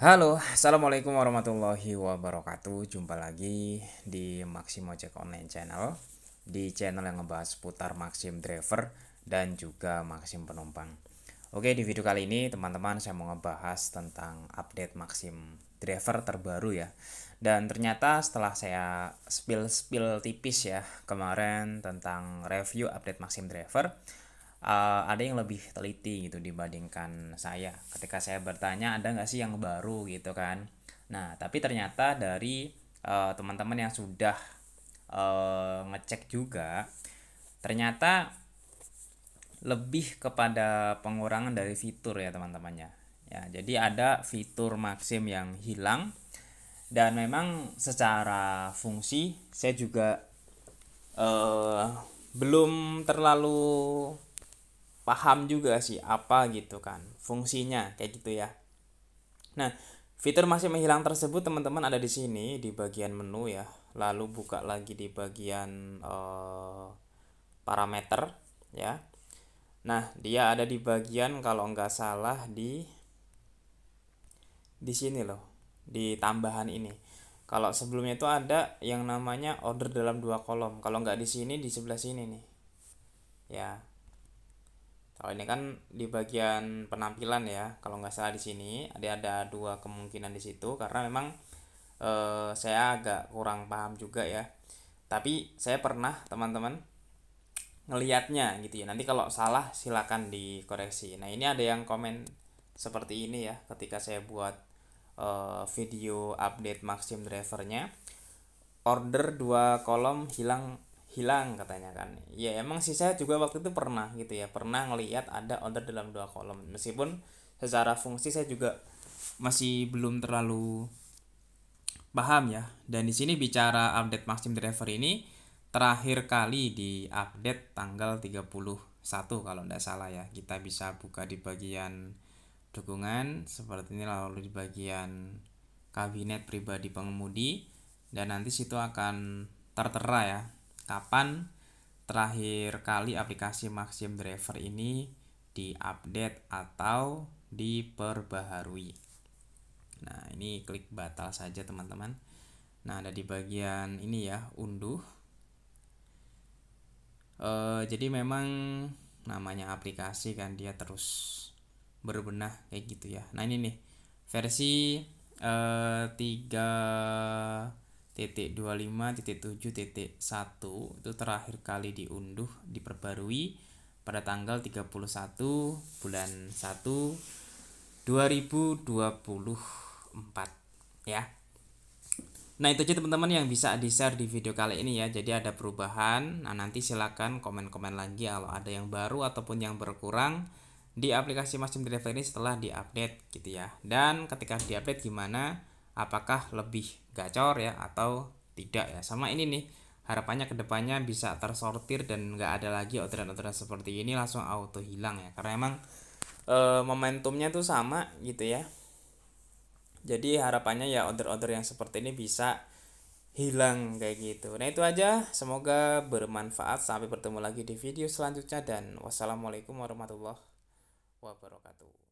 Halo, Assalamualaikum warahmatullahi wabarakatuh Jumpa lagi di Maximo Check Online Channel Di channel yang ngebahas seputar Maxim Driver dan juga Maxim Penumpang Oke, di video kali ini teman-teman saya mau ngebahas tentang update Maxim Driver terbaru ya Dan ternyata setelah saya spill-spill tipis ya kemarin tentang review update Maxim Driver uh, ada yang lebih teliti gitu dibandingkan saya ketika saya bertanya ada nggak sih yang baru gitu kan nah tapi ternyata dari eh, teman-teman uh, yang sudah uh, ngecek juga ternyata lebih kepada pengurangan dari fitur ya teman-temannya ya jadi ada fitur maksim yang hilang dan memang secara fungsi saya juga uh, belum terlalu paham juga sih apa gitu kan fungsinya kayak gitu ya nah fitur masih menghilang tersebut teman-teman ada di sini di bagian menu ya lalu buka lagi di bagian eh, parameter ya nah dia ada di bagian kalau nggak salah di di sini loh di tambahan ini kalau sebelumnya itu ada yang namanya order dalam dua kolom kalau nggak di sini di sebelah sini nih ya kalau ini kan di bagian penampilan ya, kalau nggak salah di sini ada ada dua kemungkinan di situ karena memang e, saya agak kurang paham juga ya. Tapi saya pernah teman-teman ngelihatnya gitu ya. Nanti kalau salah silakan dikoreksi. Nah ini ada yang komen seperti ini ya ketika saya buat e, video update Maxim drivernya. Order dua kolom hilang hilang katanya kan ya emang sih saya juga waktu itu pernah gitu ya pernah ngelihat ada order dalam dua kolom meskipun secara fungsi saya juga masih belum terlalu paham ya dan di sini bicara update maksim Driver ini terakhir kali di update tanggal 31 kalau tidak salah ya kita bisa buka di bagian dukungan seperti ini lalu di bagian kabinet pribadi pengemudi dan nanti situ akan tertera ya kapan terakhir kali aplikasi Maxim Driver ini diupdate atau diperbaharui. Nah, ini klik batal saja teman-teman. Nah, ada di bagian ini ya, unduh. E, jadi memang namanya aplikasi kan dia terus berbenah kayak gitu ya. Nah, ini nih versi e, eh, 3 titik 25 titik 7 titik 1 itu terakhir kali diunduh diperbarui pada tanggal 31 bulan 1 2024 ya Nah itu aja teman-teman yang bisa di share di video kali ini ya Jadi ada perubahan Nah nanti silakan komen-komen lagi ya, Kalau ada yang baru ataupun yang berkurang Di aplikasi Mas Driver ini setelah diupdate gitu ya Dan ketika diupdate gimana apakah lebih gacor ya atau tidak ya sama ini nih harapannya kedepannya bisa tersortir dan nggak ada lagi orderan-orderan seperti ini langsung auto hilang ya karena emang e, momentumnya tuh sama gitu ya jadi harapannya ya order-order yang seperti ini bisa hilang kayak gitu nah itu aja semoga bermanfaat sampai bertemu lagi di video selanjutnya dan wassalamualaikum warahmatullahi wabarakatuh